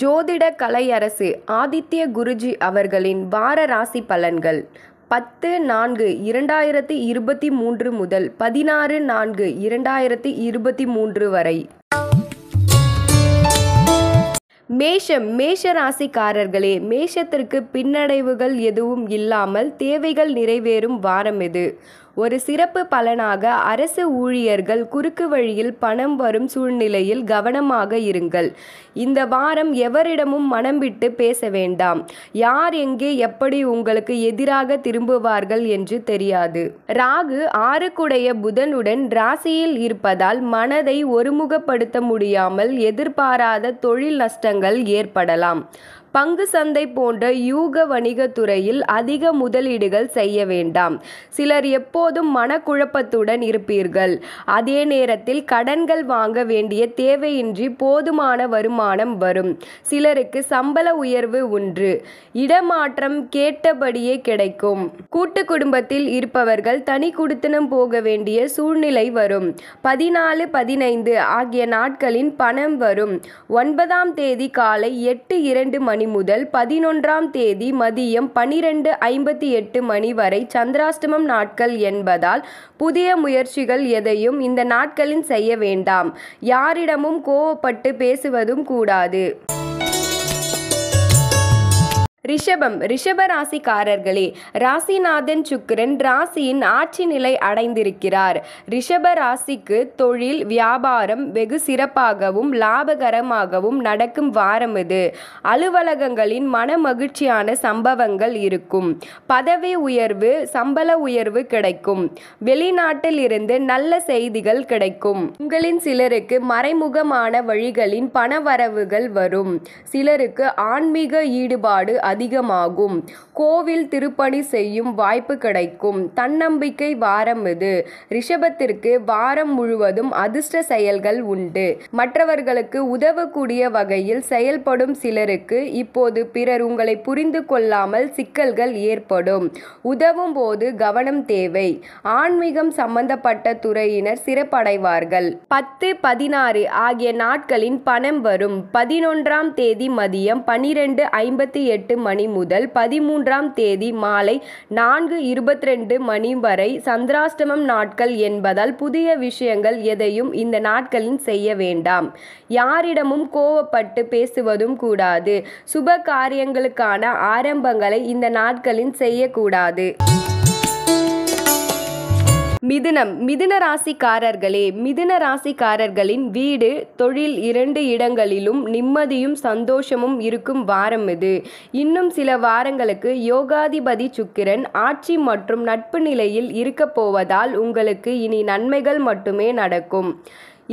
ஜோதிட கலையரசு ஆதித்ய குருஜி அவர்களின் வார ராசி பலன்கள் பத்து நான்கு இரண்டாயிரத்தி இருபத்தி மூன்று முதல் பதினாறு நான்கு இரண்டாயிரத்தி இருபத்தி மூன்று வரை மேஷம் மேஷ ராசிக்காரர்களே மேஷத்திற்கு பின்னடைவுகள் எதுவும் இல்லாமல் தேவைகள் நிறைவேறும் வாரம் இது ஒரு சிறப்பு பலனாக அரசு ஊழியர்கள் குறுக்கு வழியில் பணம் வரும் சூழ்நிலையில் கவனமாக இருங்கள் இந்த வாரம் எவரிடமும் மனம் விட்டு பேச வேண்டாம் யார் எங்கே எப்படி உங்களுக்கு எதிராக திரும்புவார்கள் என்று தெரியாது ராகு ஆறுக்குடைய புதனுடன் ராசியில் இருப்பதால் மனதை ஒருமுகப்படுத்த முடியாமல் எதிர்பாராத தொழில் நஷ்டங்கள் ஏற்படலாம் பங்கு சந்தை போன்ற யூக வணிகத்துறையில் அதிக முதலீடுகள் செய்ய வேண்டாம் சிலர் எப்போதும் மனக்குழப்பத்துடன் இருப்பீர்கள் அதே நேரத்தில் கடன்கள் வாங்க வேண்டிய தேவையின்றி போதுமான வருமானம் வரும் சிலருக்கு சம்பள உயர்வு ஒன்று இடமாற்றம் கேட்டபடியே கிடைக்கும் கூட்டு குடும்பத்தில் இருப்பவர்கள் தனி குடுத்தனம் போக வேண்டிய சூழ்நிலை வரும் பதினாலு பதினைந்து ஆகிய நாட்களின் பணம் வரும் ஒன்பதாம் தேதி காலை எட்டு இரண்டு மணி மணி முதல் பதினொன்றாம் தேதி மதியம் பனிரெண்டு ஐம்பத்தி எட்டு மணி வரை சந்திராஷ்டமம் நாட்கள் என்பதால் புதிய முயற்சிகள் எதையும் இந்த நாட்களில் செய்ய வேண்டாம் யாரிடமும் கோவப்பட்டு பேசுவதும் கூடாது ரிஷபம் ரிஷப ராசிக்காரர்களே ராசிநாதன் சுக்கிரன் ராசியின் ஆட்சி நிலை அடைந்திருக்கிறார் ரிஷப ராசிக்கு தொழில் வியாபாரம் வெகு சிறப்பாகவும் லாபகரமாகவும் நடக்கும் வாரம் இது அலுவலகங்களின் மன மகிழ்ச்சியான சம்பவங்கள் இருக்கும் பதவி உயர்வு சம்பள உயர்வு கிடைக்கும் வெளிநாட்டில் இருந்து நல்ல செய்திகள் கிடைக்கும் உங்களின் சிலருக்கு மறைமுகமான வழிகளின் பணவரவுகள் வரும் சிலருக்கு ஆன்மீக ஈடுபாடு அதிகமாகும் கோவில் திருப்பணி செய்யும் வாய்ப்பு கிடைக்கும் தன்னம்பிக்கை வாரம் இது ரிஷபத்திற்கு வாரம் முழுவதும் அதிர்ஷ்ட செயல்கள் உண்டு மற்றவர்களுக்கு உதவக்கூடிய வகையில் செயல்படும் சிலருக்கு இப்போது பிறர் உங்களை புரிந்து கொள்ளாமல் சிக்கல்கள் ஏற்படும் உதவும் போது கவனம் தேவை ஆன்மீகம் சம்பந்தப்பட்ட துறையினர் சிறப்படைவார்கள் பத்து பதினாறு ஆகிய நாட்களின் பணம் வரும் பதினொன்றாம் தேதி மதியம் பனிரெண்டு ஐம்பத்தி எட்டு மணி முதல் பதிமூன்றாம் தேதி மாலை நான்கு இருபத்தி ரெண்டு மணி வரை சந்திராஷ்டமம் நாட்கள் என்பதால் புதிய விஷயங்கள் எதையும் இந்த நாட்களில் செய்ய வேண்டாம் யாரிடமும் கோவப்பட்டு பேசுவதும் கூடாது சுப காரியங்களுக்கான ஆரம்பங்களை இந்த நாட்களில் செய்யக்கூடாது மிதுனம் மிதுன ராசிக்காரர்களே மிதுன ராசிக்காரர்களின் வீடு தொழில் இரண்டு இடங்களிலும் நிம்மதியும் சந்தோஷமும் இருக்கும் வாரம் இது இன்னும் சில வாரங்களுக்கு யோகாதிபதி சுக்கிரன் ஆட்சி மற்றும் நட்பு நிலையில் இருக்கப் போவதால் உங்களுக்கு இனி நன்மைகள் மட்டுமே நடக்கும்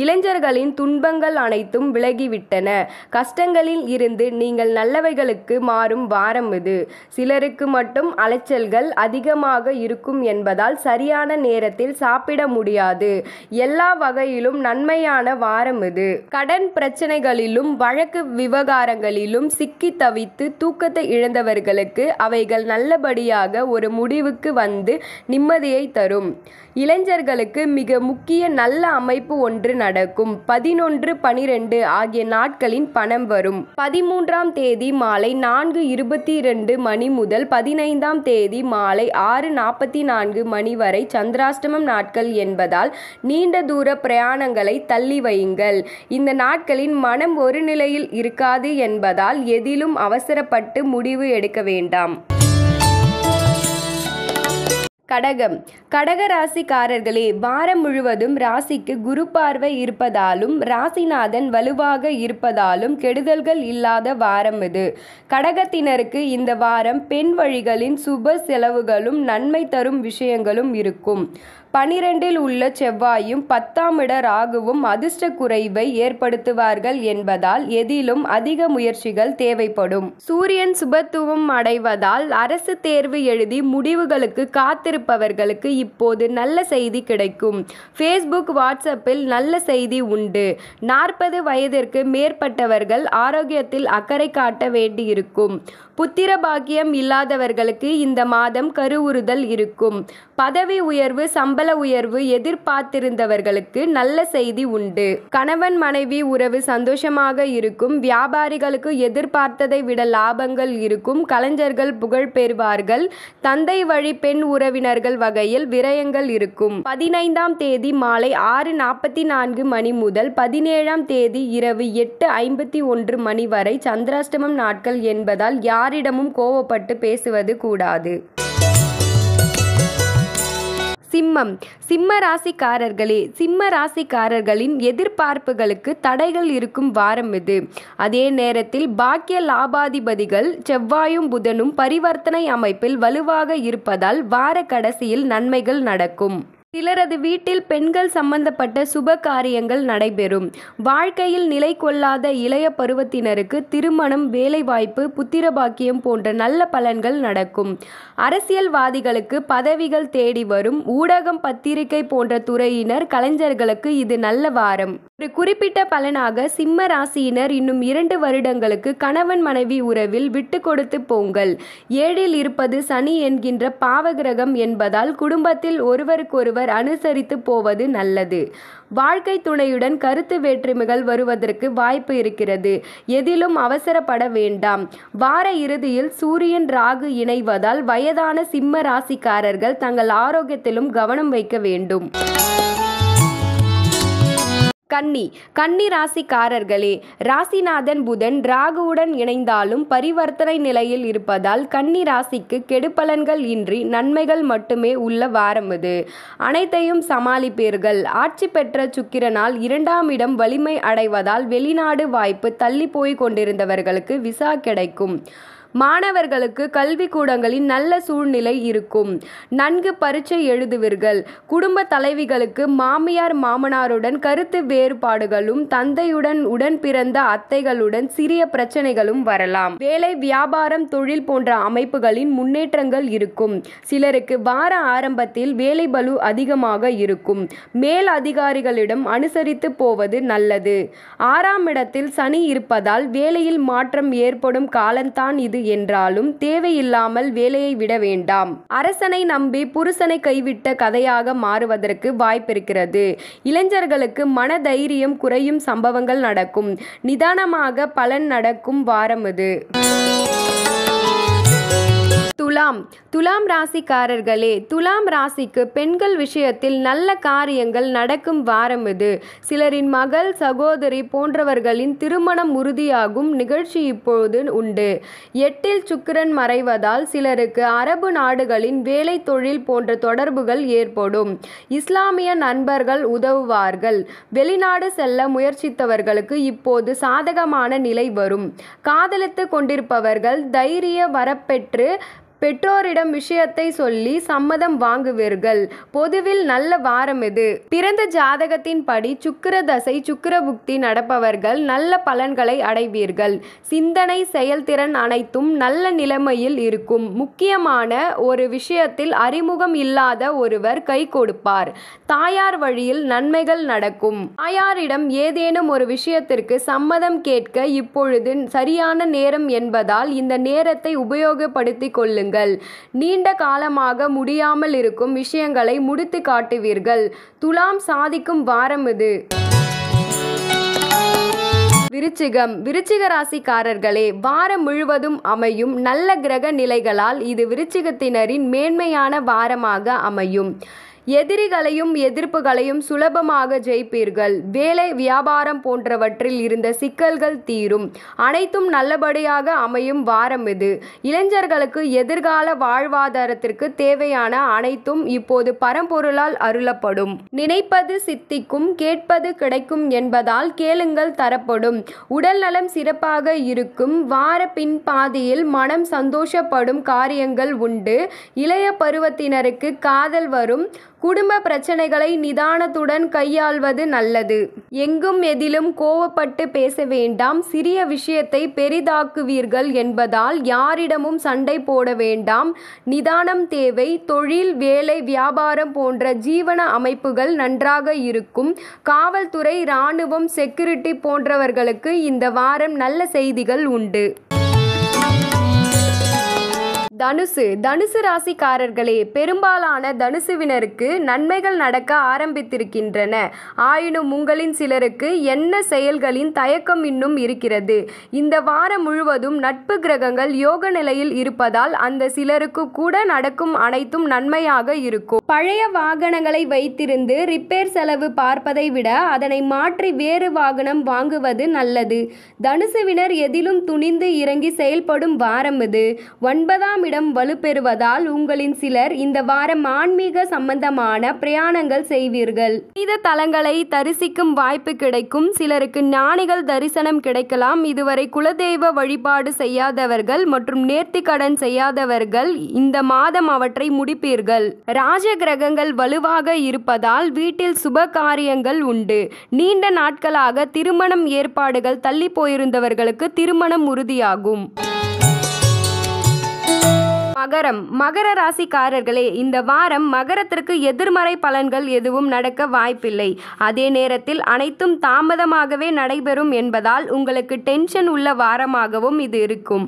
இளைஞர்களின் துன்பங்கள் அனைத்தும் விலகிவிட்டன கஷ்டங்களில் இருந்து நீங்கள் நல்லவைகளுக்கு மாறும் வாரம் இது சிலருக்கு மட்டும் அலைச்சல்கள் அதிகமாக இருக்கும் என்பதால் சரியான நேரத்தில் சாப்பிட முடியாது எல்லா வகையிலும் நன்மையான வாரம் இது கடன் பிரச்சனைகளிலும் வழக்கு விவகாரங்களிலும் சிக்கி தவித்து தூக்கத்தை இழந்தவர்களுக்கு அவைகள் நல்லபடியாக ஒரு முடிவுக்கு வந்து நிம்மதியை தரும் இளைஞர்களுக்கு மிக முக்கிய நல்ல அமைப்பு ஒன்று நடக்கும் பதினொன்று பனிரெண்டு ஆகிய நாட்களின் பணம் வரும் பதிமூன்றாம் தேதி மாலை நான்கு இருபத்தி இரண்டு மணி முதல் பதினைந்தாம் தேதி மாலை ஆறு நாற்பத்தி நான்கு மணி வரை சந்திராஷ்டமம் நாட்கள் என்பதால் நீண்ட தூர பிரயாணங்களை தள்ளி வையுங்கள் இந்த நாட்களின் மனம் ஒரு நிலையில் இருக்காது என்பதால் எதிலும் அவசரப்பட்டு முடிவு எடுக்க வேண்டாம் கடகம் கடக ராசிக்காரர்களே வாரம் முழுவதும் ராசிக்கு குரு பார்வை இருப்பதாலும் ராசிநாதன் வலுவாக இருப்பதாலும் கெடுதல்கள் இல்லாத வாரம் இது கடகத்தினருக்கு இந்த வாரம் பெண் வழிகளின் சுப செலவுகளும் நன்மை தரும் விஷயங்களும் இருக்கும் பனிரெண்டில் உள்ள செவ்வாயும் பத்தாம் இட ராகுவும் அதிர்ஷ்ட குறைவை ஏற்படுத்துவார்கள் என்பதால் எதிலும் அதிக முயற்சிகள் தேவைப்படும் சூரியன் சுபத்துவம் அடைவதால் அரசு தேர்வு எழுதி முடிவுகளுக்கு காத்திருப்பவர்களுக்கு இப்போது நல்ல செய்தி கிடைக்கும் ஃபேஸ்புக் வாட்ஸ்அப்பில் நல்ல செய்தி உண்டு நாற்பது வயதிற்கு மேற்பட்டவர்கள் ஆரோக்கியத்தில் அக்கறை காட்ட வேண்டியிருக்கும் புத்திர பாக்கியம் இல்லாதவர்களுக்கு இந்த மாதம் கருவுறுதல் இருக்கும் பதவி உயர்வு சம்ப சம்பள உயர்வு எதிர்பார்த்திருந்தவர்களுக்கு நல்ல செய்தி உண்டு கணவன் மனைவி உறவு சந்தோஷமாக இருக்கும் வியாபாரிகளுக்கு எதிர்பார்த்ததை விட லாபங்கள் இருக்கும் கலைஞர்கள் புகழ் பெறுவார்கள் தந்தை வழி பெண் உறவினர்கள் வகையில் விரயங்கள் இருக்கும் பதினைந்தாம் தேதி மாலை ஆறு நாற்பத்தி நான்கு மணி முதல் பதினேழாம் தேதி இரவு எட்டு ஐம்பத்தி ஒன்று மணி வரை சந்திராஷ்டமம் நாட்கள் என்பதால் யாரிடமும் கோவப்பட்டு பேசுவது கூடாது சிம்மம் சிம்ம ராசிக்காரர்களே சிம்ம ராசிக்காரர்களின் எதிர்பார்ப்புகளுக்கு தடைகள் இருக்கும் வாரம் இது அதே நேரத்தில் பாக்கிய லாபாதிபதிகள் செவ்வாயும் புதனும் பரிவர்த்தனை அமைப்பில் வலுவாக இருப்பதால் வார கடைசியில் நன்மைகள் நடக்கும் சிலரது வீட்டில் பெண்கள் சம்பந்தப்பட்ட சுப காரியங்கள் நடைபெறும் வாழ்க்கையில் நிலை கொள்ளாத இளைய பருவத்தினருக்கு திருமணம் வேலைவாய்ப்பு புத்திரபாக்கியம் போன்ற நல்ல பலன்கள் நடக்கும் அரசியல்வாதிகளுக்கு பதவிகள் தேடி வரும் ஊடகம் பத்திரிகை போன்ற துறையினர் கலைஞர்களுக்கு இது நல்ல வாரம் ஒரு குறிப்பிட்ட பலனாக சிம்ம ராசியினர் இன்னும் இரண்டு வருடங்களுக்கு கணவன் மனைவி உறவில் விட்டு கொடுத்து போங்கள் ஏழில் இருப்பது சனி என்கின்ற பாவகிரகம் என்பதால் குடும்பத்தில் ஒருவருக்கொருவர் அனுசரித்து போவது நல்லது வாழ்க்கை துணையுடன் கருத்து வேற்றுமைகள் வருவதற்கு வாய்ப்பு இருக்கிறது எதிலும் அவசரப்பட வேண்டாம் வார இறுதியில் சூரியன் ராகு இணைவதால் வயதான சிம்ம ராசிக்காரர்கள் தங்கள் ஆரோக்கியத்திலும் கவனம் வைக்க வேண்டும் கன்னி கன்னி ராசிக்காரர்களே ராசிநாதன் புதன் ராகுவுடன் இணைந்தாலும் பரிவர்த்தனை நிலையில் இருப்பதால் கன்னி ராசிக்கு கெடுபலன்கள் இன்றி நன்மைகள் மட்டுமே உள்ள வாரம் இது அனைத்தையும் சமாளிப்பீர்கள் ஆட்சி பெற்ற சுக்கிரனால் இரண்டாம் இடம் வலிமை அடைவதால் வெளிநாடு வாய்ப்பு தள்ளி போய் கொண்டிருந்தவர்களுக்கு விசா கிடைக்கும் மாணவர்களுக்கு கல்வி கூடங்களில் நல்ல சூழ்நிலை இருக்கும் நன்கு பரீட்சை எழுதுவீர்கள் குடும்ப தலைவிகளுக்கு மாமியார் மாமனாருடன் கருத்து வேறுபாடுகளும் தந்தையுடன் உடன் பிறந்த அத்தைகளுடன் சிறிய பிரச்சனைகளும் வரலாம் வேலை வியாபாரம் தொழில் போன்ற அமைப்புகளின் முன்னேற்றங்கள் இருக்கும் சிலருக்கு வார ஆரம்பத்தில் வேலை பலு அதிகமாக இருக்கும் மேல் அதிகாரிகளிடம் அனுசரித்து போவது நல்லது ஆறாம் இடத்தில் சனி இருப்பதால் வேலையில் மாற்றம் ஏற்படும் காலம்தான் இது என்றாலும் தேவையில்லாமல் வேலையை விட வேண்டாம் அரசனை நம்பி புருஷனை கைவிட்ட கதையாக மாறுவதற்கு வாய்ப்பிருக்கிறது இளைஞர்களுக்கு மன தைரியம் குறையும் சம்பவங்கள் நடக்கும் நிதானமாக பலன் நடக்கும் வாரம் இது துலாம் துலாம் ராசிக்காரர்களே துலாம் ராசிக்கு பெண்கள் விஷயத்தில் நல்ல காரியங்கள் நடக்கும் வாரம் இது சிலரின் மகள் சகோதரி போன்றவர்களின் திருமணம் உறுதியாகும் நிகழ்ச்சி இப்போது உண்டு எட்டில் சுக்கிரன் மறைவதால் சிலருக்கு அரபு நாடுகளின் வேலை தொழில் போன்ற தொடர்புகள் ஏற்படும் இஸ்லாமிய நண்பர்கள் உதவுவார்கள் வெளிநாடு செல்ல முயற்சித்தவர்களுக்கு இப்போது சாதகமான நிலை வரும் காதலித்து கொண்டிருப்பவர்கள் தைரிய வரப்பெற்று பெற்றோரிடம் விஷயத்தை சொல்லி சம்மதம் வாங்குவீர்கள் பொதுவில் நல்ல வாரம் இது பிறந்த ஜாதகத்தின் படி சுக்கிர தசை சுக்கிர புக்தி நடப்பவர்கள் நல்ல பலன்களை அடைவீர்கள் சிந்தனை செயல்திறன் அனைத்தும் நல்ல நிலைமையில் இருக்கும் முக்கியமான ஒரு விஷயத்தில் அறிமுகம் இல்லாத ஒருவர் கை கொடுப்பார் தாயார் வழியில் நன்மைகள் நடக்கும் தாயாரிடம் ஏதேனும் ஒரு விஷயத்திற்கு சம்மதம் கேட்க இப்பொழுது சரியான நேரம் என்பதால் இந்த நேரத்தை உபயோகப்படுத்திக் கொள்ளுங்கள் கொள்ளுங்கள் நீண்ட காலமாக முடியாமல் இருக்கும் விஷயங்களை முடித்து காட்டுவீர்கள் துலாம் சாதிக்கும் வாரம் இது விருச்சிகம் விருச்சிக ராசிக்காரர்களே வாரம் முழுவதும் அமையும் நல்ல கிரக நிலைகளால் இது விருச்சிகத்தினரின் மேன்மையான வாரமாக அமையும் எதிரிகளையும் எதிர்ப்புகளையும் சுலபமாக ஜெயிப்பீர்கள் வேலை வியாபாரம் போன்றவற்றில் இருந்த சிக்கல்கள் தீரும் அனைத்தும் நல்லபடியாக அமையும் வாரம் இது இளைஞர்களுக்கு எதிர்கால வாழ்வாதாரத்திற்கு தேவையான அனைத்தும் இப்போது பரம்பொருளால் அருளப்படும் நினைப்பது சித்திக்கும் கேட்பது கிடைக்கும் என்பதால் கேளுங்கள் தரப்படும் உடல் நலம் சிறப்பாக இருக்கும் வார பின் பாதியில் மனம் சந்தோஷப்படும் காரியங்கள் உண்டு இளைய பருவத்தினருக்கு காதல் வரும் குடும்ப பிரச்சனைகளை நிதானத்துடன் கையாள்வது நல்லது எங்கும் எதிலும் கோவப்பட்டு பேச வேண்டாம் சிறிய விஷயத்தை பெரிதாக்குவீர்கள் என்பதால் யாரிடமும் சண்டை போட வேண்டாம் நிதானம் தேவை தொழில் வேலை வியாபாரம் போன்ற ஜீவன அமைப்புகள் நன்றாக இருக்கும் காவல்துறை இராணுவம் செக்யூரிட்டி போன்றவர்களுக்கு இந்த வாரம் நல்ல செய்திகள் உண்டு தனுசு தனுசு ராசிக்காரர்களே பெரும்பாலான தனுசுவினருக்கு நன்மைகள் நடக்க ஆரம்பித்திருக்கின்றன ஆயினும் உங்களின் சிலருக்கு என்ன செயல்களின் தயக்கம் இன்னும் இருக்கிறது இந்த வாரம் முழுவதும் நட்பு கிரகங்கள் யோக நிலையில் இருப்பதால் அந்த சிலருக்கு கூட நடக்கும் அனைத்தும் நன்மையாக இருக்கும் பழைய வாகனங்களை வைத்திருந்து ரிப்பேர் செலவு பார்ப்பதை விட அதனை மாற்றி வேறு வாகனம் வாங்குவது நல்லது தனுசுவினர் எதிலும் துணிந்து இறங்கி செயல்படும் வாரம் இது ஒன்பதாம் ராகுவிடம் வலுப்பெறுவதால் உங்களின் சிலர் இந்த வாரம் ஆன்மீக சம்பந்தமான பிரயாணங்கள் செய்வீர்கள் இந்த தலங்களை தரிசிக்கும் வாய்ப்பு கிடைக்கும் சிலருக்கு ஞானிகள் தரிசனம் கிடைக்கலாம் இதுவரை குலதெய்வ வழிபாடு செய்யாதவர்கள் மற்றும் நேர்த்தி கடன் செய்யாதவர்கள் இந்த மாதம் அவற்றை முடிப்பீர்கள் ராஜ கிரகங்கள் வலுவாக இருப்பதால் வீட்டில் சுப காரியங்கள் உண்டு நீண்ட நாட்களாக திருமணம் ஏற்பாடுகள் தள்ளி போயிருந்தவர்களுக்கு திருமணம் உறுதியாகும் மகரம் மகர ராசிக்காரர்களே இந்த வாரம் மகரத்திற்கு எதிர்மறை பலன்கள் எதுவும் நடக்க வாய்ப்பில்லை அதே நேரத்தில் அனைத்தும் தாமதமாகவே நடைபெறும் என்பதால் உங்களுக்கு டென்ஷன் உள்ள வாரமாகவும் இது இருக்கும்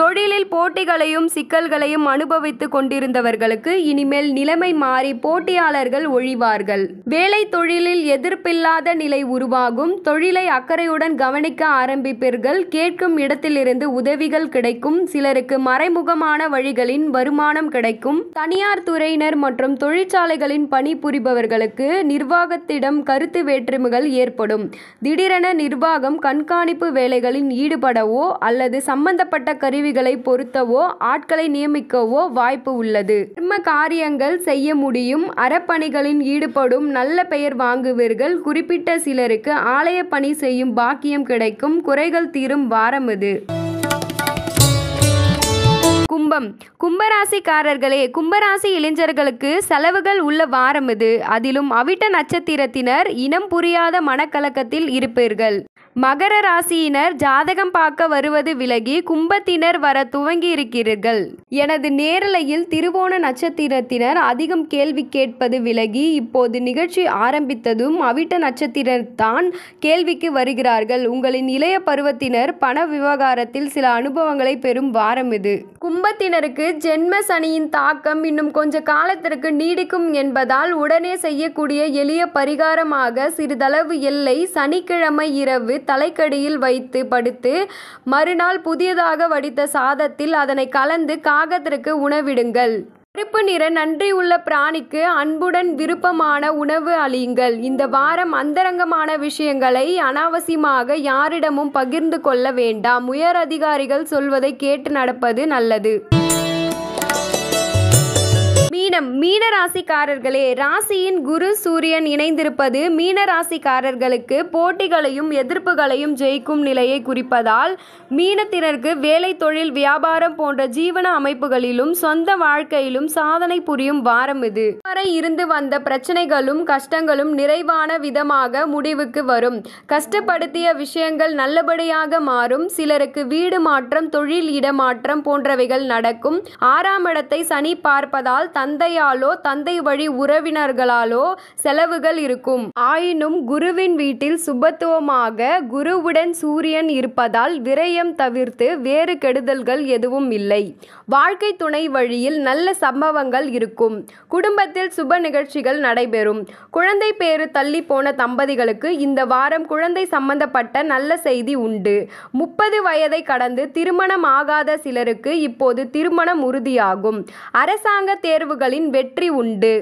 தொழிலில் போட்டிகளையும் சிக்கல்களையும் அனுபவித்துக் கொண்டிருந்தவர்களுக்கு இனிமேல் நிலைமை மாறி போட்டியாளர்கள் ஒழிவார்கள் வேலை தொழிலில் எதிர்ப்பில்லாத நிலை உருவாகும் தொழிலை அக்கறையுடன் கவனிக்க ஆரம்பிப்பீர்கள் கேட்கும் இடத்திலிருந்து உதவிகள் கிடைக்கும் சிலருக்கு மறைமுகமான வழிகளின் வருமானம் கிடைக்கும் தனியார் துறையினர் மற்றும் தொழிற்சாலைகளின் பணிபுரிபவர்களுக்கு நிர்வாகத்திடம் கருத்து வேற்றுமைகள் ஏற்படும் திடீரென நிர்வாகம் கண்காணிப்பு வேலைகளில் ஈடுபடவோ அல்லது சம்பந்தப்பட்ட கருவி பதவிகளை பொருத்தவோ ஆட்களை நியமிக்கவோ வாய்ப்பு உள்ளது தர்ம காரியங்கள் செய்ய முடியும் அறப்பணிகளில் ஈடுபடும் நல்ல பெயர் வாங்குவீர்கள் குறிப்பிட்ட சிலருக்கு ஆலய பணி செய்யும் பாக்கியம் கிடைக்கும் குறைகள் தீரும் வாரம் இது கும்பம் கும்பராசிக்காரர்களே கும்பராசி இளைஞர்களுக்கு செலவுகள் உள்ள வாரம் இது அதிலும் அவிட்ட நட்சத்திரத்தினர் இனம் புரியாத மனக்கலக்கத்தில் இருப்பீர்கள் மகர ராசியினர் ஜாதகம் பார்க்க வருவது விலகி கும்பத்தினர் வர துவங்கியிருக்கிறீர்கள் எனது நேரலையில் திருவோண நட்சத்திரத்தினர் அதிகம் கேள்வி கேட்பது விலகி இப்போது நிகழ்ச்சி ஆரம்பித்ததும் அவிட்ட நட்சத்திரர் தான் கேள்விக்கு வருகிறார்கள் உங்களின் இளைய பருவத்தினர் பண விவகாரத்தில் சில அனுபவங்களை பெறும் வாரம் இது கும்பத்தினருக்கு ஜென்ம சனியின் தாக்கம் இன்னும் கொஞ்ச காலத்திற்கு நீடிக்கும் என்பதால் உடனே செய்யக்கூடிய எளிய பரிகாரமாக சிறிதளவு எல்லை சனிக்கிழமை இரவு தலைக்கடியில் வைத்து படுத்து மறுநாள் புதியதாக வடித்த சாதத்தில் அதனை கலந்து காகத்திற்கு உணவிடுங்கள் கருப்பு நிற நன்றியுள்ள பிராணிக்கு அன்புடன் விருப்பமான உணவு அளியுங்கள் இந்த வாரம் அந்தரங்கமான விஷயங்களை அனாவசியமாக யாரிடமும் பகிர்ந்து கொள்ள வேண்டாம் உயர் அதிகாரிகள் சொல்வதை கேட்டு நடப்பது நல்லது மீனம் மீன ராசிக்காரர்களே ராசியின் குரு சூரியன் இணைந்திருப்பது மீன ராசிக்காரர்களுக்கு போட்டிகளையும் எதிர்ப்புகளையும் ஜெயிக்கும் நிலையை குறிப்பதால் மீனத்தினருக்கு வேலை தொழில் வியாபாரம் போன்ற ஜீவன அமைப்புகளிலும் சொந்த வாழ்க்கையிலும் சாதனை புரியும் வாரம் இது வரை இருந்து வந்த பிரச்சனைகளும் கஷ்டங்களும் நிறைவான விதமாக முடிவுக்கு வரும் கஷ்டப்படுத்திய விஷயங்கள் நல்லபடியாக மாறும் சிலருக்கு வீடு மாற்றம் தொழில் இடமாற்றம் போன்றவைகள் நடக்கும் ஆறாம் இடத்தை சனி பார்ப்பதால் தன் தந்தையாலோ தந்தை வழி உறவினர்களாலோ செலவுகள் இருக்கும் ஆயினும் குருவின் வீட்டில் சுபத்துவமாக குருவுடன் சூரியன் இருப்பதால் விரயம் தவிர்த்து வேறு கெடுதல்கள் எதுவும் இல்லை வாழ்க்கை துணை வழியில் நல்ல சம்பவங்கள் இருக்கும் குடும்பத்தில் சுப நிகழ்ச்சிகள் நடைபெறும் குழந்தை பேரு தள்ளி போன தம்பதிகளுக்கு இந்த வாரம் குழந்தை சம்பந்தப்பட்ட நல்ல செய்தி உண்டு முப்பது வயதை கடந்து திருமணம் ஆகாத சிலருக்கு இப்போது திருமணம் உறுதியாகும் அரசாங்க தேர்வு தேர்வுகளின் வெற்றி உண்டு